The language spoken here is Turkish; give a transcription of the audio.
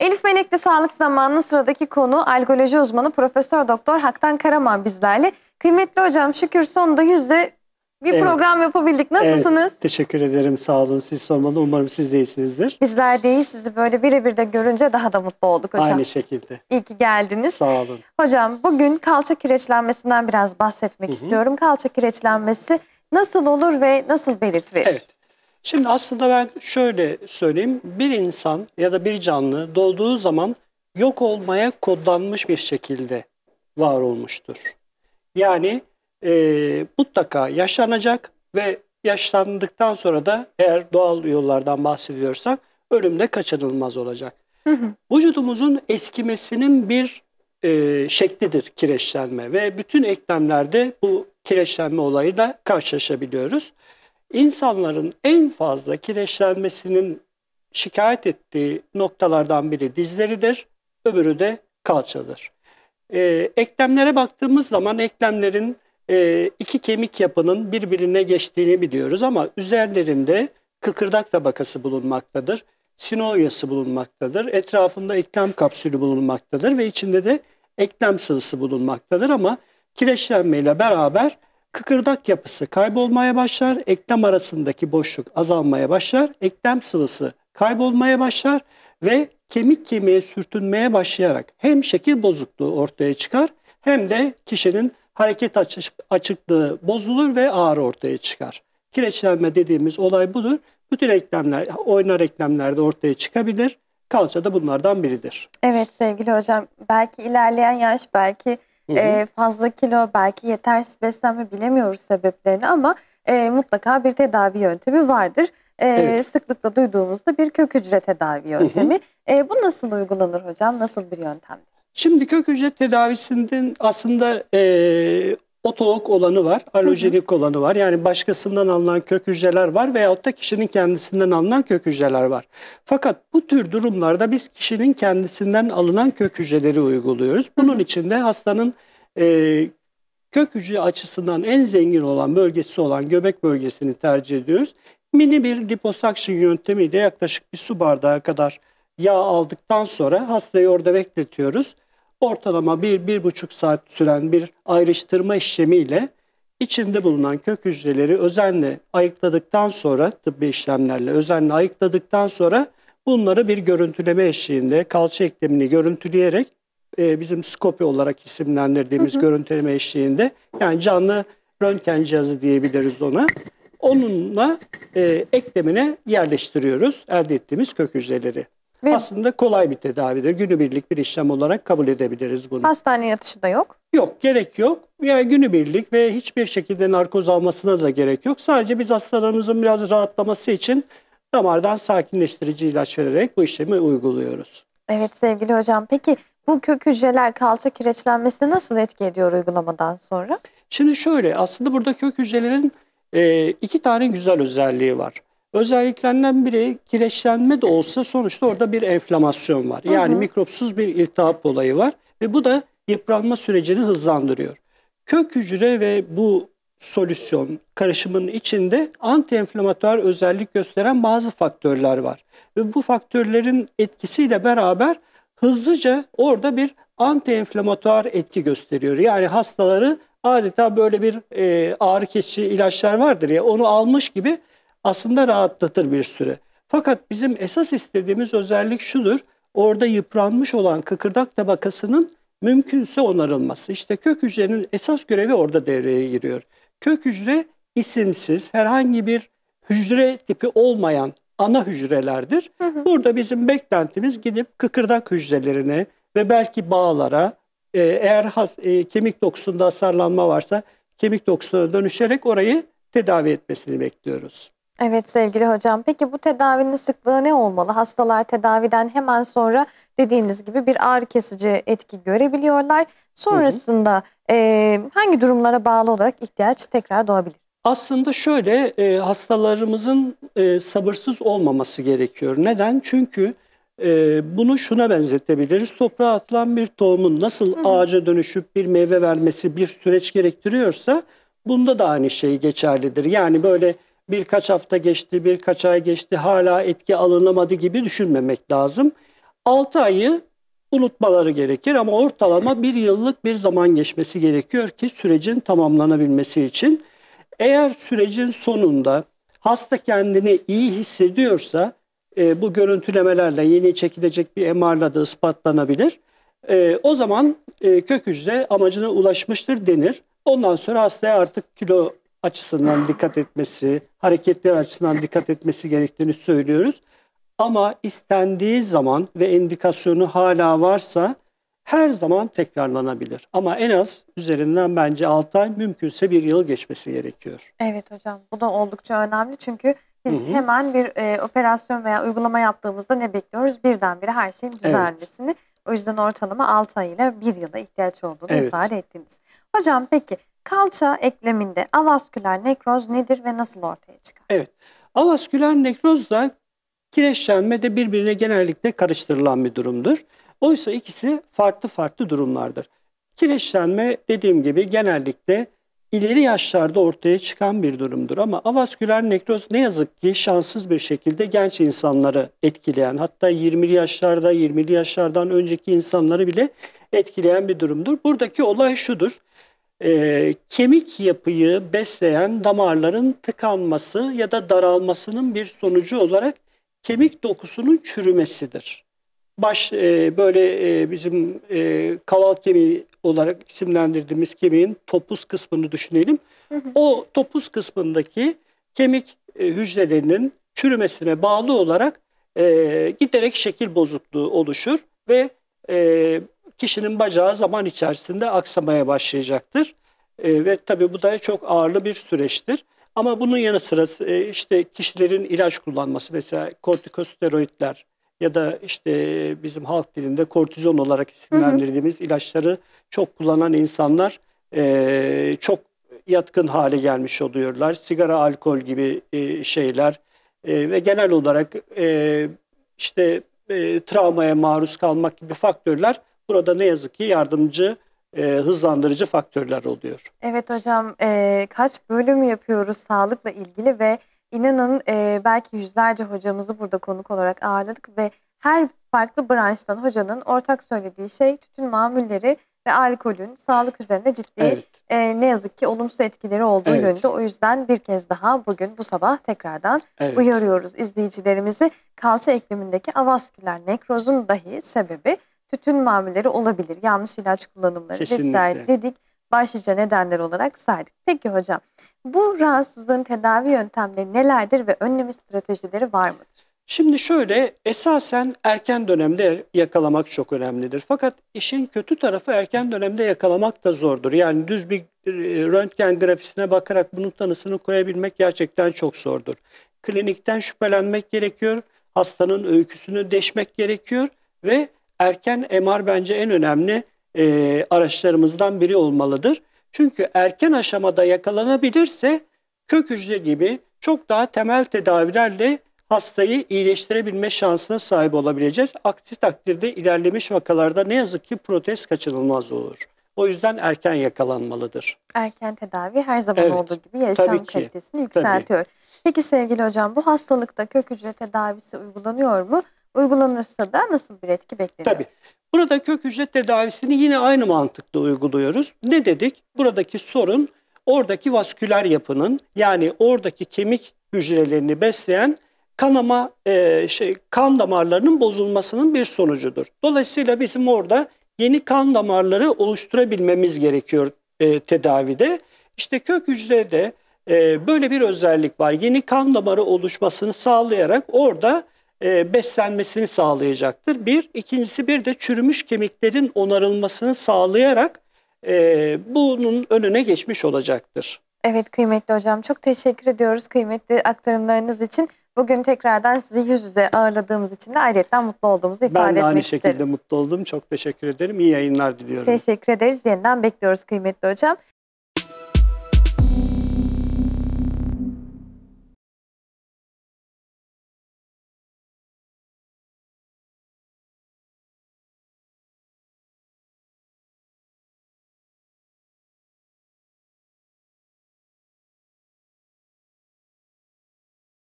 Elif Melek'te Sağlık Zamanı'nın sıradaki konu algoloji uzmanı Profesör Doktor Haktan Karaman bizlerle. Kıymetli hocam şükür sonunda yüzde bir evet. program yapabildik. Nasılsınız? Evet, teşekkür ederim. Sağ olun. Siz sormalı. Umarım siz değilsinizdir. Bizler değil. Sizi böyle birebir de görünce daha da mutlu olduk hocam. Aynı şekilde. İyi ki geldiniz. Sağ olun. Hocam bugün kalça kireçlenmesinden biraz bahsetmek Hı -hı. istiyorum. Kalça kireçlenmesi nasıl olur ve nasıl belirtilir? Evet. Şimdi aslında ben şöyle söyleyeyim. Bir insan ya da bir canlı doğduğu zaman yok olmaya kodlanmış bir şekilde var olmuştur. Yani e, mutlaka yaşlanacak ve yaşlandıktan sonra da eğer doğal yollardan bahsediyorsak ölüm de kaçınılmaz olacak. Hı hı. Vücudumuzun eskimesinin bir e, şeklidir kireçlenme ve bütün eklemlerde bu kireçlenme olayıyla karşılaşabiliyoruz. İnsanların en fazla kireçlenmesinin şikayet ettiği noktalardan biri dizleridir, öbürü de kalçadır. E, eklemlere baktığımız zaman eklemlerin e, iki kemik yapının birbirine geçtiğini biliyoruz ama üzerlerinde kıkırdak tabakası bulunmaktadır. Sinoyası bulunmaktadır. Etrafında eklem kapsülü bulunmaktadır ve içinde de eklem sıvısı bulunmaktadır ama kireçlenmeyle beraber kıkırdak yapısı kaybolmaya başlar, eklem arasındaki boşluk azalmaya başlar, eklem sıvısı kaybolmaya başlar ve kemik kemiğe sürtünmeye başlayarak hem şekil bozukluğu ortaya çıkar hem de kişinin hareket açıklığı bozulur ve ağrı ortaya çıkar. Kireçlenme dediğimiz olay budur. Bütün eklemler, oynar eklemlerde ortaya çıkabilir. Kalça da bunlardan biridir. Evet sevgili hocam, belki ilerleyen yaş, belki Hı E, fazla kilo belki yetersiz beslenme bilemiyoruz sebeplerini ama e, mutlaka bir tedavi yöntemi vardır. E, evet. Sıklıkla duyduğumuzda bir kök hücre tedavi yöntemi. Hı hı. E, bu nasıl uygulanır hocam? Nasıl bir yöntemdir? Şimdi kök hücre tedavisinin aslında e, Otook olanı var, alojenik olanı var. Yani başkasından alınan kök hücreler var veyahut da kişinin kendisinden alınan kök hücreler var. Fakat bu tür durumlarda biz kişinin kendisinden alınan kök hücreleri uyguluyoruz. Bunun için de hastanın e, kök hücre açısından en zengin olan bölgesi olan göbek bölgesini tercih ediyoruz. Mini bir liposuction yöntemiyle yaklaşık bir su bardağı kadar yağ aldıktan sonra hastayı orada bekletiyoruz ortalama 1-1,5 saat süren bir ayrıştırma işlemiyle içinde bulunan kök hücreleri özenle ayıkladıktan sonra tıbbi işlemlerle özenle ayıkladıktan sonra bunları bir görüntüleme eşliğinde kalça eklemini görüntüleyerek e, bizim skopi olarak isimlendirdiğimiz hı hı. görüntüleme eşliğinde yani canlı röntgen cihazı diyebiliriz ona. Onunla e, eklemine yerleştiriyoruz elde ettiğimiz kök hücreleri. Ve Aslında kolay bir tedavidir. Günübirlik bir işlem olarak kabul edebiliriz bunu. hastane yatışı da yok. Yok gerek yok. Yani günübirlik ve hiçbir şekilde narkoz almasına da gerek yok. Sadece biz hastalarımızın biraz rahatlaması için damardan sakinleştirici ilaç vererek bu işlemi uyguluyoruz. Evet sevgili hocam. Peki bu kök hücreler kalça kireçlenmesine nasıl etki ediyor uygulamadan sonra? Şimdi şöyle aslında burada kök hücrelerin e, iki tane güzel özelliği var. Özelliklerinden biri kireçlenme de olsa sonuçta orada bir enflamasyon var. Yani hı hı. mikropsuz bir iltihap olayı var ve bu da yıpranma sürecini hızlandırıyor. Kök hücre ve bu solüsyon karışımının içinde antienflamatuar özellik gösteren bazı faktörler var. Ve bu faktörlerin etkisiyle beraber hızlıca orada bir antienflamatuar etki gösteriyor. Yani hastaları adeta böyle bir e, ağrı kesici ilaçlar vardır ya onu almış gibi aslında rahatlatır bir süre. Fakat bizim esas istediğimiz özellik şudur. Orada yıpranmış olan kıkırdak tabakasının mümkünse onarılması. İşte kök hücrenin esas görevi orada devreye giriyor. Kök hücre isimsiz, herhangi bir hücre tipi olmayan ana hücrelerdir. Hı hı. Burada bizim beklentimiz gidip kıkırdak hücrelerine ve belki bağlara e, eğer has, e, kemik dokusunda hasarlanma varsa kemik dokusuna dönüşerek orayı tedavi etmesini bekliyoruz. Evet sevgili hocam. Peki bu tedavinin sıklığı ne olmalı? Hastalar tedaviden hemen sonra dediğiniz gibi bir ağrı kesici etki görebiliyorlar. Sonrasında hı hı. E, hangi durumlara bağlı olarak ihtiyaç tekrar doğabilir? Aslında şöyle e, hastalarımızın e, sabırsız olmaması gerekiyor. Neden? Çünkü e, bunu şuna benzetebiliriz. Toprağa atılan bir tohumun nasıl hı hı. ağaca dönüşüp bir meyve vermesi bir süreç gerektiriyorsa bunda da aynı şey geçerlidir. Yani böyle birkaç hafta geçti, birkaç ay geçti, hala etki alınamadı gibi düşünmemek lazım. 6 ayı unutmaları gerekir ama ortalama bir yıllık bir zaman geçmesi gerekiyor ki sürecin tamamlanabilmesi için. Eğer sürecin sonunda hasta kendini iyi hissediyorsa e, bu görüntülemelerle yeni çekilecek bir MR'la da ispatlanabilir. E, o zaman e, kök hücre amacına ulaşmıştır denir. Ondan sonra hastaya artık kilo açısından dikkat etmesi, hareketler açısından dikkat etmesi gerektiğini söylüyoruz. Ama istendiği zaman ve indikasyonu hala varsa her zaman tekrarlanabilir. Ama en az üzerinden bence 6 ay mümkünse bir yıl geçmesi gerekiyor. Evet hocam bu da oldukça önemli çünkü biz hı hı. hemen bir e, operasyon veya uygulama yaptığımızda ne bekliyoruz? Birdenbire her şeyin düzelmesini. Evet. O yüzden ortalama 6 ay ile 1 yıla ihtiyaç olduğunu evet. ifade ettiniz. Hocam peki Kalça ekleminde avasküler nekroz nedir ve nasıl ortaya çıkar? Evet. Avasküler nekroz da kireçlenme de birbirine genellikle karıştırılan bir durumdur. Oysa ikisi farklı farklı durumlardır. Kireçlenme dediğim gibi genellikle ileri yaşlarda ortaya çıkan bir durumdur ama avasküler nekroz ne yazık ki şanssız bir şekilde genç insanları etkileyen hatta 20'li yaşlarda 20'li yaşlardan önceki insanları bile etkileyen bir durumdur. Buradaki olay şudur e, kemik yapıyı besleyen damarların tıkanması ya da daralmasının bir sonucu olarak kemik dokusunun çürümesidir. Baş e, böyle e, bizim e, kaval kemiği olarak isimlendirdiğimiz kemiğin topuz kısmını düşünelim. Hı hı. O topuz kısmındaki kemik e, hücrelerinin çürümesine bağlı olarak e, giderek şekil bozukluğu oluşur ve e, kişinin bacağı zaman içerisinde aksamaya başlayacaktır. E, ve tabii bu da çok ağırlı bir süreçtir. Ama bunun yanı sıra e, işte kişilerin ilaç kullanması mesela kortikosteroidler ya da işte bizim halk dilinde kortizon olarak isimlendirdiğimiz hı hı. ilaçları çok kullanan insanlar e, çok yatkın hale gelmiş oluyorlar. Sigara, alkol gibi e, şeyler e, ve genel olarak e, işte e, travmaya maruz kalmak gibi faktörler Burada ne yazık ki yardımcı e, hızlandırıcı faktörler oluyor. Evet hocam e, kaç bölüm yapıyoruz sağlıkla ilgili ve inanın e, belki yüzlerce hocamızı burada konuk olarak ağırladık ve her farklı branştan hocanın ortak söylediği şey tütün mamulleri ve alkolün sağlık üzerinde ciddi evet. e, ne yazık ki olumsuz etkileri olduğu evet. yönünde. O yüzden bir kez daha bugün bu sabah tekrardan evet. uyarıyoruz izleyicilerimizi. Kalça eklemindeki avasküler nekrozun dahi sebebi tütün mamulleri olabilir. Yanlış ilaç kullanımları Kesinlikle. vesaire dedik. Başlıca nedenler olarak saydık. Peki hocam bu rahatsızlığın tedavi yöntemleri nelerdir ve önleme stratejileri var mıdır? Şimdi şöyle esasen erken dönemde yakalamak çok önemlidir. Fakat işin kötü tarafı erken dönemde yakalamak da zordur. Yani düz bir e, röntgen grafisine bakarak bunun tanısını koyabilmek gerçekten çok zordur. Klinikten şüphelenmek gerekiyor. Hastanın öyküsünü deşmek gerekiyor ve erken MR bence en önemli e, araçlarımızdan biri olmalıdır. Çünkü erken aşamada yakalanabilirse kök hücre gibi çok daha temel tedavilerle hastayı iyileştirebilme şansına sahip olabileceğiz. Aksi takdirde ilerlemiş vakalarda ne yazık ki protez kaçınılmaz olur. O yüzden erken yakalanmalıdır. Erken tedavi her zaman evet, olduğu gibi yaşam kalitesini yükseltiyor. Tabii. Peki sevgili hocam bu hastalıkta kök hücre tedavisi uygulanıyor mu? Uygulanırsa da nasıl bir etki bekleniyor? Tabii. Burada kök hücre tedavisini yine aynı mantıkla uyguluyoruz. Ne dedik? Buradaki sorun oradaki vasküler yapının yani oradaki kemik hücrelerini besleyen kanama e, şey kan damarlarının bozulmasının bir sonucudur. Dolayısıyla bizim orada yeni kan damarları oluşturabilmemiz gerekiyor e, tedavide. İşte kök hücrede e, böyle bir özellik var. Yeni kan damarı oluşmasını sağlayarak orada e, beslenmesini sağlayacaktır. Bir, ikincisi bir de çürümüş kemiklerin onarılmasını sağlayarak e, bunun önüne geçmiş olacaktır. Evet kıymetli hocam çok teşekkür ediyoruz kıymetli aktarımlarınız için. Bugün tekrardan sizi yüz yüze ağırladığımız için de ayrıca mutlu olduğumuzu ifade etmek isterim. Ben de aynı şekilde isterim. mutlu oldum. Çok teşekkür ederim. İyi yayınlar diliyorum. Teşekkür ederiz. Yeniden bekliyoruz kıymetli hocam.